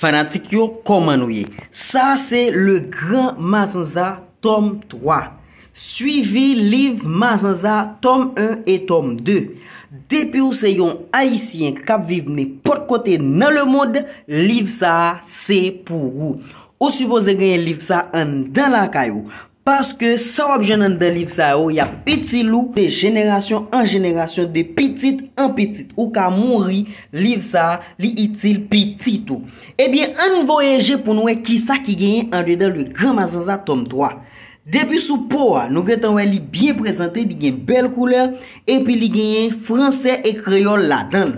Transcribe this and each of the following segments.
Fanatik yo, koman wye. Sa se le Gran Mazanza, tom 3. Suivi liv Mazanza, tom 1 et tom 2. Depi ou se yon Haitien kap vivne portkote nan le mod, liv sa se pou ou. Ou si voze genye liv sa an dan la kayou. Paske sa wap jen an de liv sa yo, ya peti louk de jenerasyon an jenerasyon de petit an petit. Ou ka moun ri liv sa li itil petit ou. Ebyen an voyeje pou nou e kisa ki genye an dede loun kramazanza tom 3. Depi sou pouwa, nou getan wè li byen prezante, li gen bel kouleur, epi li gen franse ek kreyol la den.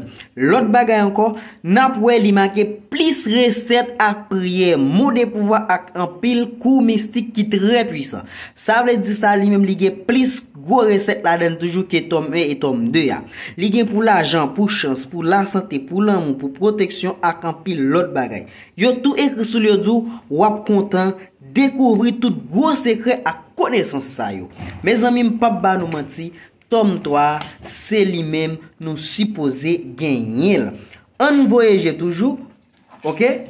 Lot bagay anko, nap wè li manke plis reset ak priye, mou de pouwa ak anpil kou mistik ki tre pwisan. Sable di sa li menm li gen plis go reset la den toujou ke tom 1 e et tom 2 ya. Li gen pou la jan, pou chans, pou la sante, pou laman, pou proteksyon ak anpil lot bagay. Yo tou ek sou li yo djou wap kontan, Dekouvri tout gwo sekre a kone san sayo. Me zami, mpap ba nou manti, tom toa, se li mem nou sipoze genyel. An voyeje toujou,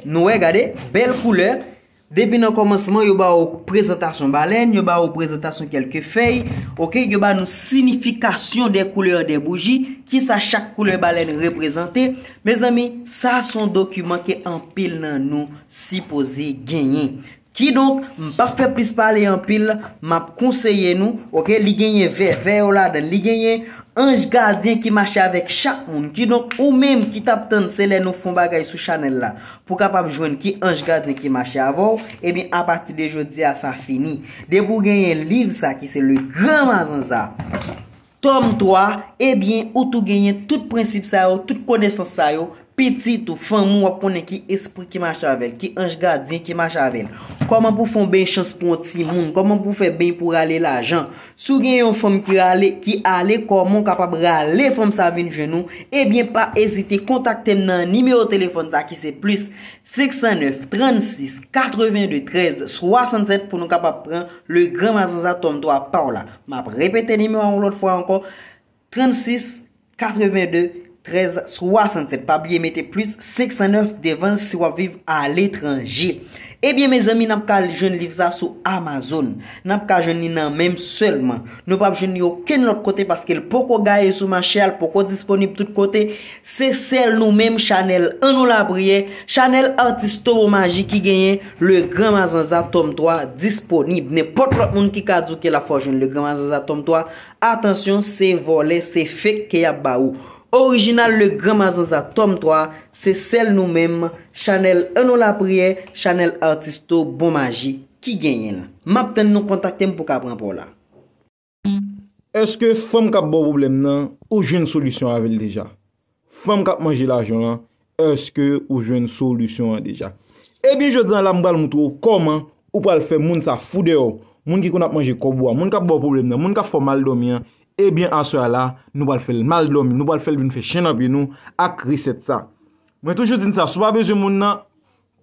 nou e gade, bel koule. Depi nan komanseman, yo ba ou prezentasyon balen, yo ba ou prezentasyon kelke fey. Yo ba nou sinifikasyon de koule de bouji, ki sa chak koule balen reprezenté. Me zami, sa son dokumen ke an pil nan nou sipoze genyel. Ki donk, m pa fe plis pale yon pil, m ap konseye nou, ok, li genye ver, ver yo la den, li genye anj gardien ki mache avek chak moun. Ki donk, ou menm ki tap tante se le nou fon bagay sou chanel la, pou kap ap jwenn ki anj gardien ki mache avou, e bin apati de jodi a sa fini, de pou genye liv sa ki se luy gramazan sa, tom 3, e bin ou tou genye tout prinsip sa yo, tout konesans sa yo, Peti tou fan moun wap konen ki espri ki ma chavelle, ki anj gadiye ki ma chavelle. Koman pou fon ben chans pou an ti moun, koman pou fe ben pou rale la jan. Sou gen yon fom ki rale, ki ale koman kapap rale fom sa vin genou, ebyen pa ezite kontakte m nan nime ou telefon ta ki se plus 609 36 82 13 67 pou nou kapap pren le gramazan sa tom to a pa ou la. Ma ap repete nime ou l'ot fwa ankon, 36 82 13 13,67, babye mette plus 509 devan si wap viv al etranji. Ebyen eh mez ami, nap ka joun li vza sou Amazon nap ka joun ni nan menm selman. Nou bab joun ni yo ken not kote, paske l poko gaye sou manchè al poko disponib tout kote, se sel nou menm chanel anou labriye chanel artisto ou magi ki genye le gramazan za tom 3 disponib. Nepot lot moun ki kadzou ke la forjoun le gramazan za tom 3 atensyon se vole se fek ke ya ba ou Orijinal le gramazan za tom 3, se sel nou menm, chanel eno la priye, chanel artisto bon magi ki genyen. Mabten nou kontakten pou ka apren pou la. Eske fom kap bo problem nan, ou jen solusyon avil deja? Fom kap manje la jounan, eske ou jen solusyon avil deja? Ebi jodan la mbal moutou, koman ou pal fè moun sa foudè ou, moun ki kon ap manje kobwa, moun kap bo problem nan, moun kap fom al domyan, Ebyen eh ansoya la, nou bal fèl maldomi, nou bal fèl vin fè chenap yon ak riset sa. Mwen toujou din sa, sou pa bezwen moun nan,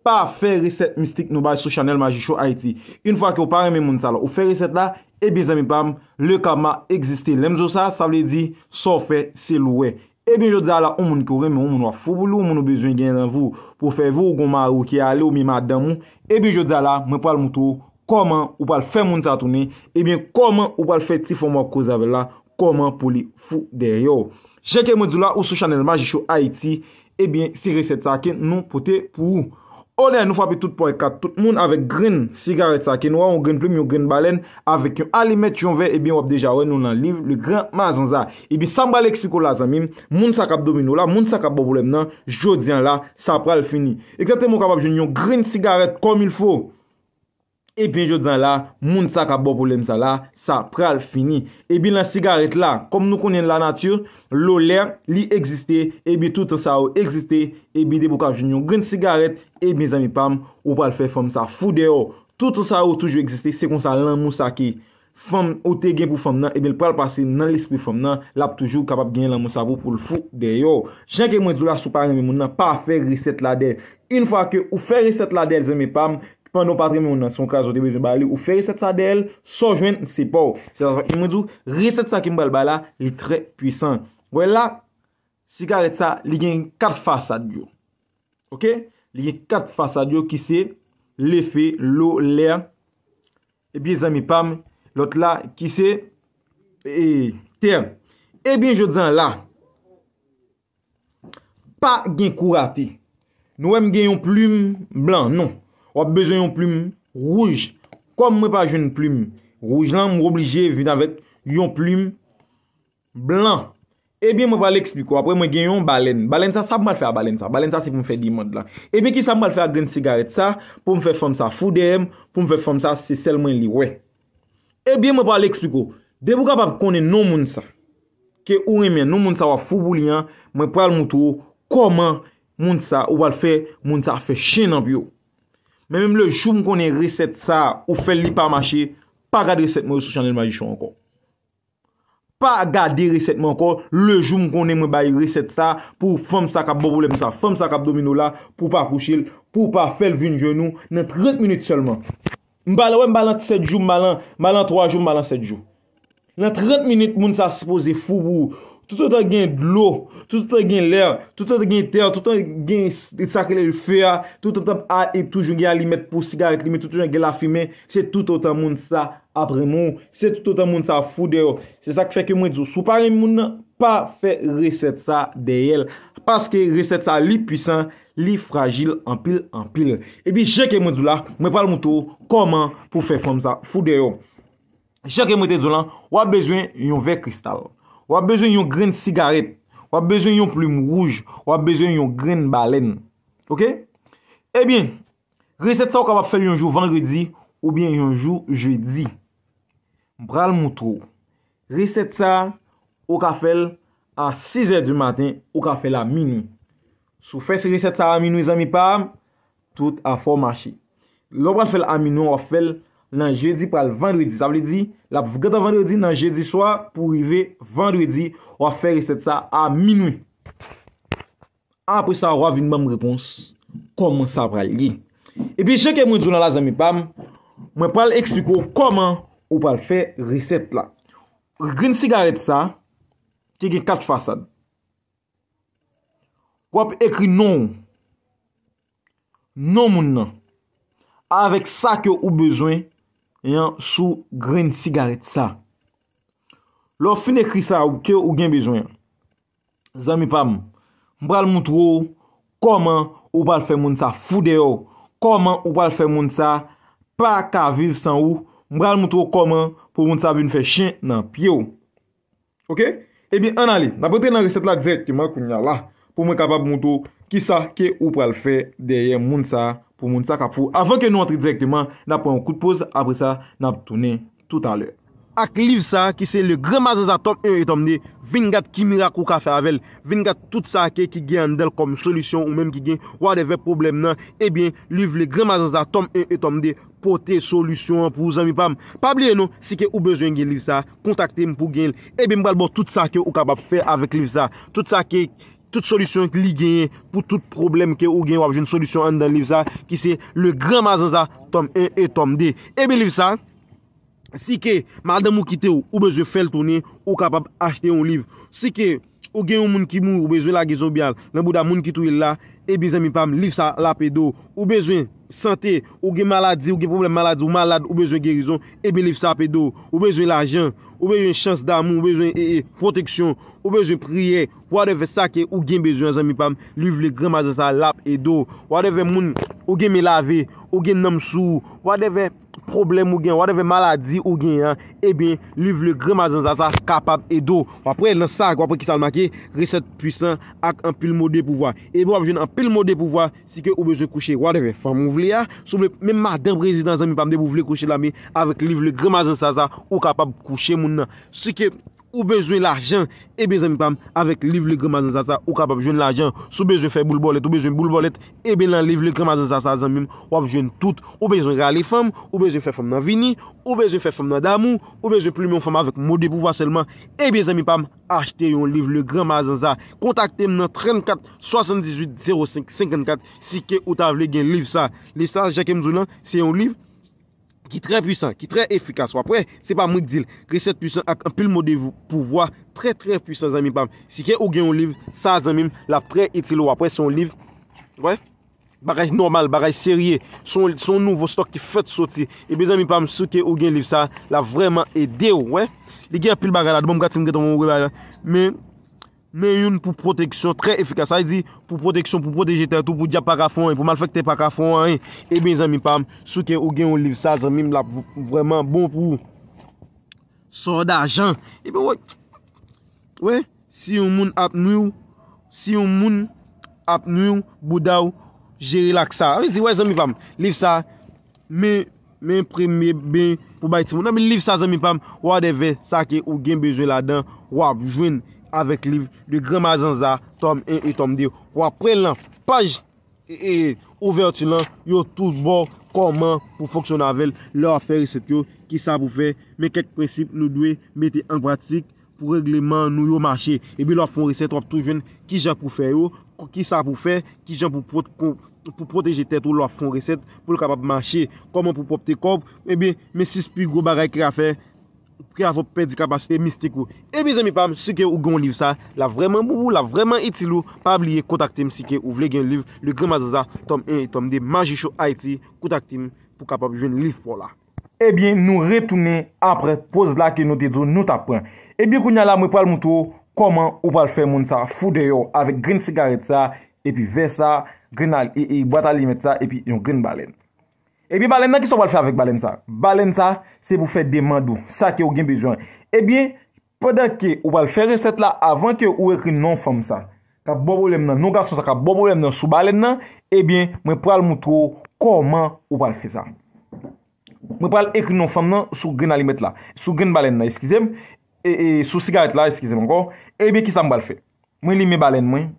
pa fè riset mistik nou bay sou chanel majishou Haiti. Yon fwa ki ou pare men moun sa la, ou fè riset la, ebyen eh zami pam, le kama egzisti. Lem zo sa, sa vle di, so fè, se louè. Ebyen yo dza la, ou moun kore men, ou moun wafou boulou, ou moun ou bezwen gen nan vou, pou fè vou ou gomaru ki ale ou mi madan moun. Ebyen eh yo dza la, mwen pal moutou, koman ou pal fè moun sa touni, ebyen koman ou pal fè Koman pou li fou der yo. Jè ke mèdou la ou sou chanel ma jè chou Haiti. Ebyen eh si resep sa akin nou pote pou ou. Onè nou fapit tout pou ekat. Tout moun avek grin sigaret sa akin. Ou an ou grin plim yon grin balen. Avek yon eh alimet yon vey. Ebyen wap deja wè nou nan liv. Li grin ma zan za. Ebyen eh san bale ekspliko la zan mim. Moun sa kap domino la. Moun sa kap bo boulèm nan. Jodian la. Sa pral fini. Ek zate mou kap ap joun yon grin sigaret kom il fou. Epi yo dzan la, moun sa ka bo problem sa la, sa pral fini. Ebi nan sigaret la, kom nou konen la natyur, lo lè, li egziste, ebi tout sa ou egziste, ebi debou ka jounyon gwen sigaret, ebi zan mi pam, ou pal fe fom sa fou de yo. Tout sa ou toujou egziste, se kon sa lan moun sa ki, fom ou te gen pou fom nan, ebi l pral pase nan lispi fom nan, lap toujou kapap gen lan moun sa pou pou l fou de yo. Jank e mwen zou la sou pari moun nan pa fe riset la de. Un fwa ke ou fe riset la de, zan mi pam, Pendon patremen ou nan son kazote bezi ba li ou fe riset sa de el, sojwen nse pou. Se la fwa ime dzu, riset sa ki mbal bala li tre pwisan. Vwè la, sigaret sa li gen kat fasad yo. Ok? Li gen kat fasad yo ki se? Le fe, lo, le a. E biye zami pam, lot la ki se? E ti a. E biye jo dzan la. Pa gen kourate. Nou em gen yon plume blan, non. Wap bezon yon plume rouge. Kom mwen pa joun plume rouge lan, mwen oblije vin avet yon plume blan. Ebyen mwen pa l'ekspiko. Apre mwen gen yon balen. Balen sa sap mal fe a balen sa. Balen sa se pou mwen fe di mod lan. Ebyen ki sap mal fe a gren sigaret sa pou mwen fe fom sa foudem. Pou mwen fe fom sa se sel mwen liwe. Ebyen mwen pa l'ekspiko. Debou kapap konen nou moun sa. Ke ou remen nou moun sa wap fou boulian. Mwen prel moun tou. Koman moun sa ou wal fe moun sa fe chen avyo. Men menm le joum konen riset sa ou fel li pa mache, pa gade riset mwen sou chanel majichou ankon. Pa gade riset mwen ankon, le joum konen mwen bayi riset sa, pou fom sa kap boblem sa, fom sa kap dominola, pou pa kouchil, pou pa fel vin genou, nan 30 minute selman. Mbalan wè mbalan 7 joum, malan 3 joum, malan 7 joum. Nan 30 minute moun sa se pose fou bou ou, Tout an tan gen d'lou, tout an tan gen lè, tout an tan gen tè, tout an tan gen sakle fè, tout an tan a etoujoun gen a li met pou sigaret li met, tout an tan gen la fime, se tout an tan moun sa apre moun, se tout an tan moun sa foudè yo. Se sa ki fè ke mwen djou, sou pari moun nan pa fè resep sa deyèl, paske resep sa li pwisan, li fragil, anpil, anpil. Ebi jè ke mwen djou la, mwen pal moun tou, koman pou fè fòm sa foudè yo. Jè ke mwen djou la, wap bezwen yon ve kristal. Ou ap bezwen yon gren sigaret, ou ap bezwen yon plume rouge, ou ap bezwen yon gren balen. Ok? Ebyen, eh riset sa ou ka wap fel yon jou vangredi ou byen yon jou jeudi. Bral moutrou. Riset sa ou ka fel a 6 er di maten ou ka fel a minou. Sou fes riset sa a minou yon zami pa, tout a fo machi. Lopal fel a minou ou fel... nan jeudi pral vendredi. Sab li di, la pouf gata vendredi nan jeudi swa, pou rive vendredi, wap fè riset sa a minwe. Apre sa wap vin mam repons, kom sa pral li. E pi, se ke mwen jounalaz a mi pam, mwen pral ekspliko koman wap pral fè riset la. Grin sigaret sa, ki gen kat fasad. Wap ekri non. Non moun nan. Awek sa ki ou bezwen, Yon sou gren sigaret sa. Lò fin ekri sa ou ke ou gen bezwen. Zami pam. Mbral moutou, koman ou pal fè moun sa foudè yo. Koman ou pal fè moun sa, pa ka viv san ou. Mbral moutou koman pou moun sa vin fè chen nan pye yo. Ok? Ebi anali, nabote nan resep la gzet ki man koun ya la. Pou mwen kapab moutou ki sa ke ou pal fè deye moun sa foudè. pou moun sa kap pou, avon ke nou entri direktman, na pou an kout pouz, apre sa, na pou toune tout an lè. Ak liv sa, ki se le gremazan za tom 1 etom de, vingat ki mirak ou ka fè avèl, vingat tout sa ke ki gen an del kom solisyon ou mèm ki gen wadeve problem nan, ebyen, eh liv le gremazan za tom 1 etom de, pote solisyon pou zami pam. Pabliye nou, si ke ou bezwen gen liv sa, kontakte m pou gen ebyen eh mbalbo tout sa ke ou kapap fè avèk liv sa. Tout sa ke Tout solisyon li genye pou tout problem ke ou genye wap jen solisyon an dan liv sa ki se le gran mazan sa tom 1 et tom 2. Ebe eh liv sa, si ke malden mou kite ou, ou bezwe fel toni, ou kapap achte yon liv. Si ke ou genye yon moun ki mou, ou bezwe la gezo bial, nan bouda moun ki tou yon la, ebe eh zan mi pam liv sa la pedo. Ou bezwe sante, ou genye maladi, ou genye problem maladi, ou malad, ou bezwe gerizon, ebe eh liv sa pedo. Ou bezwe la jen. Oubejwen chans damou, oubejwen ee eh, ee, eh, proteksyon, oubejwen priye, wadeve sake, ougen bejwen zami pam, livle grem a zan sa lap e do, wadeve moun, ougen me lave, ougen nam sou, wadeve... problem ou gen, wadeve maladi ou gen, ebe, eh li vle gremazan zaza kapab edo. Wapre el nan sa, wapre ki sal maki, riset pwisan ak an pil mode pou vwa. Ebe bon, wap jen an pil mode pou vwa, si ke ou beze kouche. Wadeve, fam moun vle ya, sou mwen mèm ma den prezident zami, pamde moun vle kouche lami, avik li vle gremazan zaza, ou kapab kouche moun nan. Si ke... Ou bejwen l'ajan, ebe zami pam, avèk liv le gran ma zan za sa, ou kapap jwen l'ajan, sou bejwen fè boule bolet, ou bejwen boule bolet, ebe eh lan liv le gran ma zan za sa zan mèm, wap jwen tout, ou bejwen gale fèm, ou bejwen fè fèm nan vini, ou bejwen fè fèm nan damou, ou bejwen plume yon fèm avèk modè pou vwa selman, eh ebe zami pam, achete yon liv le gran ma zan za, kontakte mè nan 34 78 05 54, si ke ou ta vle gen liv sa, li sa, jake mzou lan, se yon liv, Ki tre pwisan, ki tre efikans wapwe Se pa mwik dil, kreset pwisan ak anpil mode pouwa Tre tre pwisan zanmipam Si ke ou gen oliv, sa zanmim laf tre itilo wapwe Se on liv, wè Baraj normal, baraj serye Son nouvo stok ki fet soti E bezanmipam, si ke ou gen liv sa Laf vreman e deyo, wè Ligye apil baraj la, dbom gati mgetan mwen ou gwe Mwen Men yon pou proteksyon, tre efekasyon. A yi di, pou proteksyon, pou proteje ten tout, pou di apakafon, e pou malfekte apakafon. E ben, zan mi pam, sou ke ou gen ou liv sa, zan mi m la, pou vreman bon pou son da ajan. E ben, wè, si yon moun apnou, si yon moun apnou, boudaw, jere lak sa. A yi di, wè, zan mi pam, liv sa, men, men premye ben, pou bay ti moun. A mi liv sa, zan mi pam, wade ve, sa ke ou gen bejwen la den, wap, j Avèk liv de Gramajanza, tom 1 e et tom 2 Ou apren lan, paj, ee, ouverti lan Yo tout bo, koman pou foksyon avèl Lò a fè riset yo, ki sa pou fè Mè kèk prinsip nou dwe mette an pratik Pou reglèman nou yo machè E bè lò fon riset wap tou jwen Ki jan pou fè yo, ki sa pou fè Ki jan pou protege tèt ou lò fon riset Pou lò kapap machè Koman pou popte kop E bè, mè sis pi gro bagay kè a fè ki avop pe di kapasite mistik ou. Ebi zon mi pam, si ke ou gen ou liv sa, la vreman mou, la vreman itilou, pa abliye kontakte m si ke ou vle gen liv, le Grimazaza, tom en, tom de majisho Haiti, kontakte m pou kapap jen liv pou la. Ebi, eh nou retounen apre, poz la ke nou dedou nou tapwen. Ebi, eh kou nyal la mwen pal moutou, koman ou pal fe moun sa, foudeyo, avek grin sigaret sa, epi ve sa, grin al, e bata li met sa, epi yon grin balen. E bi balen nan ki sa wal fè avèk balen sa? Balen sa, se wou fè demandou. Sa ki wou gen bezwen. E bi, poda ki wou wal fè resèt la avan ki wou ekri non fèm sa. Ka bo bolem nan. Nou garson sa ka bo bolem nan sou balen nan. E eh bi, mwen pral moutro koman wou wal fè sa. Mwen pral ekri non fèm nan sou gren alimet la. Sou gren balen nan, eskizem. E sou sigaret la, eskizem anko. E eh bi, ki sa mbal fè? Mwen li mi balen mwen.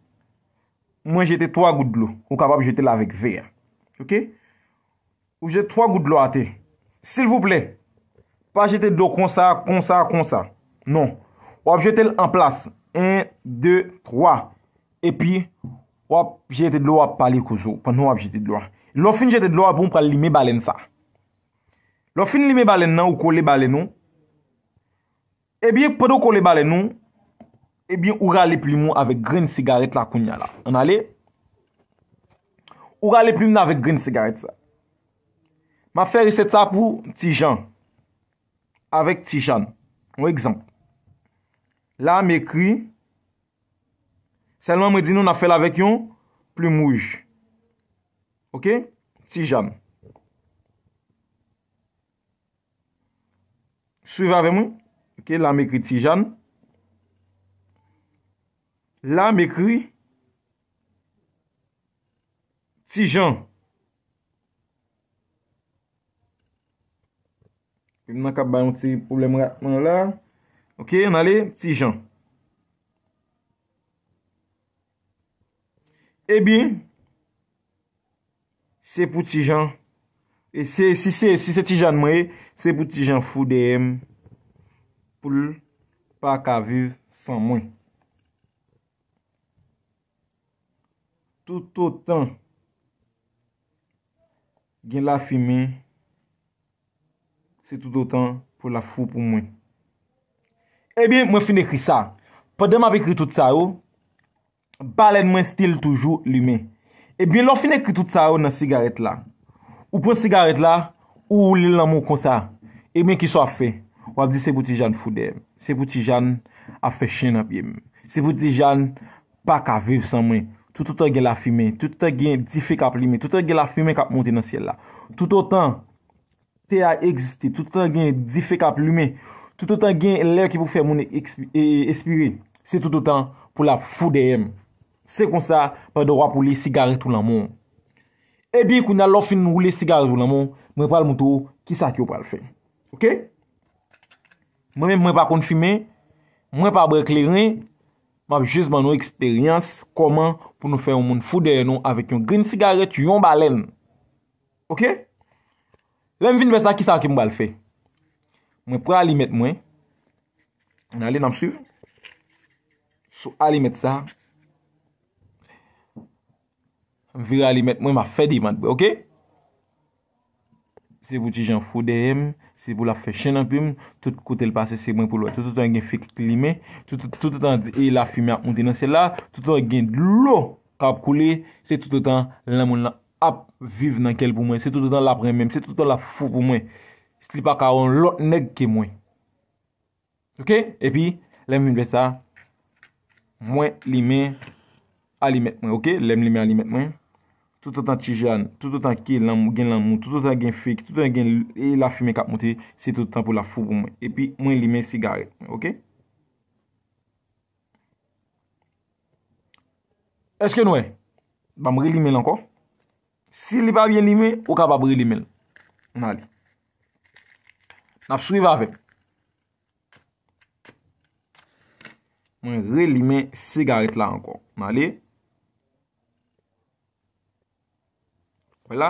Mwen jetè 3 gout d'lou. Ou kapab jetè la avèk ver. Ok? Ou jete 3 gout lo ate. Sil vouple. Pa jete dlo konsa, konsa, konsa. Non. Ou ap jete l en plas. 1, 2, 3. E pi, ou ap jete dlo ap pali koujou. Pan nou ap jete dlo ap. Lo fin jete dlo ap pou mpre li me balen sa. Lo fin li me balen nan ou kou le balen nou. E bi, podo kou le balen nou. E bi, ou ga le plimo avik green sigaret la kounya la. An ale. Ou ga le plimo avik green sigaret sa. Ma fè riseta pou tijan. Avèk tijan. Ou ekzamp. La mèkri. Selman mè di nou na fè la vèk yon. Plou mouj. Ok. Tijan. Suva vèmou. Ok. La mèkri tijan. La mèkri. Tijan. Mwen akab bay mwen ti problemat mwen la. Ok, mwen ale, ti jan. E bin, se pou ti jan, e se ti jan mwen e, se pou ti jan foudem, pou l pa ka viv san mwen. Tout otan, gen la fimi, Se tout otan pou la fou pou mwen. Ebyen eh mwen fin ekri sa. Po dem ap ekri tout sa oh, eh oh, ou. Balen mwen stil toujou lime. Ebyen lò fin ekri tout sa ou nan sigaret la. Ou pou sigaret la. Ou ou li lan moun kon sa. Ebyen ki so a fe. Wap di se bouti jan fou dem. Se bouti jan ap fe chen ap yem. Se bouti jan pak aviv san mwen. Tout otan gen la fime. Tout otan gen difi kap lime. Tout otan gen la fime kap monte nan siel la. Tout otan. a egziste tout an gen di fe kap lume tout an gen lèk ki pou fè moun espire, se tout an pou la foudèm se kon sa, pa dorwa pou li sigaret ou la moun e bi kou na lo fin nou li sigaret ou la moun mwen pal moutou, ki sa ki ou pal fè ok mwen mwen pa konfime mwen pa brekleren mwen ap jesman nou eksperyans pou nou fè moun foudèm nou avèk yon green sigaret yon balen ok Lèm vin vè sa ki sa akim bal fè. Mwen pre alimet mwen. Nan alin am su. Sou alimet sa. Vire alimet mwen ma fè di man. Ok? Se vouti jan foudèm. Se voul ap fè chen anpim. Tout koute l'pase se mwen pou lò. Tout an gen fè kli mè. Tout an di e la fime ap moun dinan se la. Tout an gen lò kap koulè. Se tout an lèm moun la. ap vive nan kel pou mwen, se tout an la pre mwen, se tout an la fou pou mwen, se li pa kawon lot neg ke mwen. Ok? E pi, lem li mwen sa, mwen li mwen alimet mwen, ok? Lem li mwen alimet mwen, tout an tan tijan, tout an tan ke lan mwen gen lan mwen, tout an tan gen fik, tout an tan gen e la fime kap mwen te, se tout an pou la fou pou mwen. E pi, mwen li mwen sigaret mwen, ok? Eske nou e? Ba mwen li mwen lan kwa? Si li pa byen lime, ou ka pa brilime. Mali. Napsu li vave. Mwen relime segaret la ankon. Mali. Vela.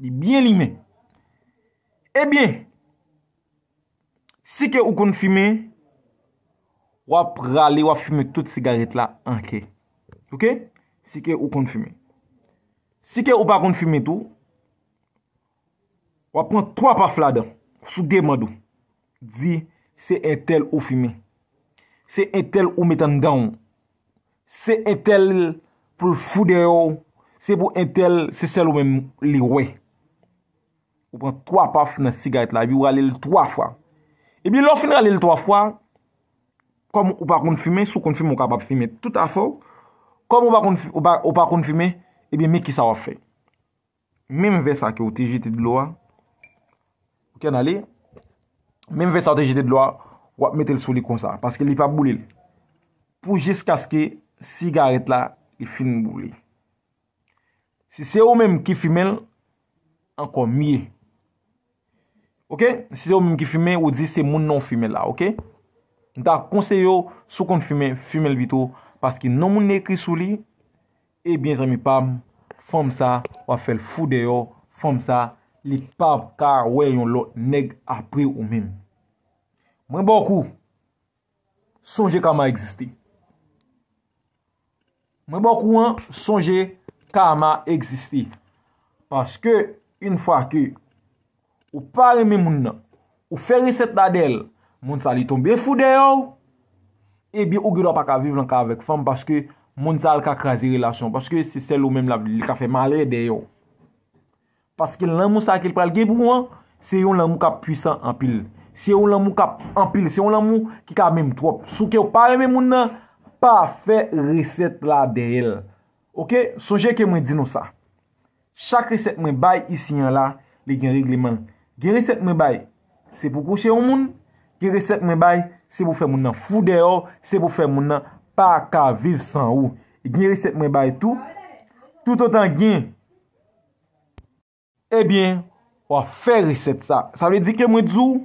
Li byen lime. Ebyen. Si ke ou kon fime, wap rale, wap fime tout segaret la anke. Ok? Si ke ou kon fime. Si ke ou pa konfime tou, wap pon 3 paf la dan, sou dey modou. Di, se entel ou fime. Se entel ou metan dan. Se entel pou fude yo. Se pou entel, se sel ou men li we. Ou pon 3 paf nan sigayt la, bi ou alil 3 fwa. E bi lò fin alil 3 fwa, kom ou pa konfime, sou konfime ou ka pa fime. Tout a fò, kom ou pa konfime, ou pa konfime, Ebi me ki sa wap fe. Mem ve sa ke ou te jete de lo a. Ok an ale. Mem ve sa ou te jete de lo a. Wap metel sou li kon sa. Paske li pa boulil. Pou jes kask e sigaret la. E fin boulil. Si se ou menm ki fime l. Ankon miye. Ok. Si se ou menm ki fime ou di se moun nan fime l la. Ok. Nta konseyo sou kon fime fime l bitou. Paske nan moun nekri sou li. Ebyen eh zami pam, fom sa, wafel fou deyo, fom sa, li pav kar weyon lo neg apri ou men. Mwen boku, sonje kama existi. Mwen boku an, sonje kama existi. Paske, in fwa ki, ou pare men moun nan, ou feri set nadel, moun sa li tombe fou deyo, ebyen eh ou gido pa ka viv lanka avek. Fom paske, Moun sal ka krasi relasyon Paske se sel ou men la li ka fe malre de yo Paske lan mou sa ki pral ge pou moun Se yon lan mou ka pwisan anpil Se yon lan mou ka anpil Se yon lan mou ki ka menm trop Sou ke ou pare men moun nan Pa fe resept la de yon Ok, soje ke mwen di nou sa Chak resept mwen bay Isi yon la, le gen regleman Ge resept mwen bay, se pou kouche yon moun Ge resept mwen bay, se pou fe moun nan Fou de yo, se pou fe moun nan pa akaviv san ou, gwen riset mwen bay tou, tout otan gwen, ebyen, wafè riset sa. Sa vle di ke mwen dzou,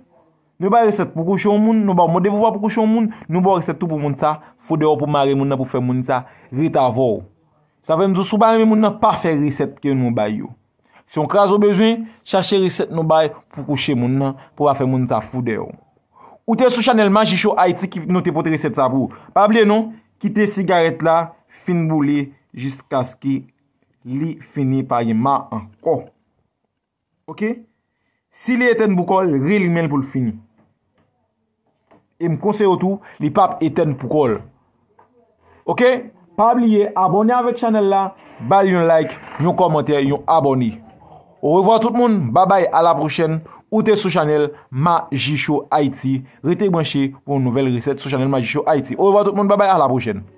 mwen bay riset pou kouchon moun, nou ba mwodevouwa pou kouchon moun, nou ba riset tou pou moun sa, fode ou pou mare moun nan pou fè moun sa, rita vò. Sa vle mwen dzou sou bay mwen moun nan, pa fè riset ke mwen bay ou. Si yon kras ou bezwen, chache riset mwen bay pou kouchon moun nan, pou wafè moun sa fode ou. Ou te sou chanel Magichow Haiti ki note pou te resept sa pou. Pa blie nou, kite sigaret la, fin bou li, jist ka ski li fini pa yon ma ankon. Ok? Si li eten pou kol, ri li men pou l'fini. E m konseyo tou, li pap eten pou kol. Ok? Pa blie, abonye avet chanel la, bal yon like, yon komentaryon, yon abonye. Ou revo a tout moun, ba bay, a la prochen. Ou te sou chanel Majisho IT. Ritek mwen che pou nouvel riset sou chanel Majisho IT. Ou eva tout moun. Babay. A la prochen.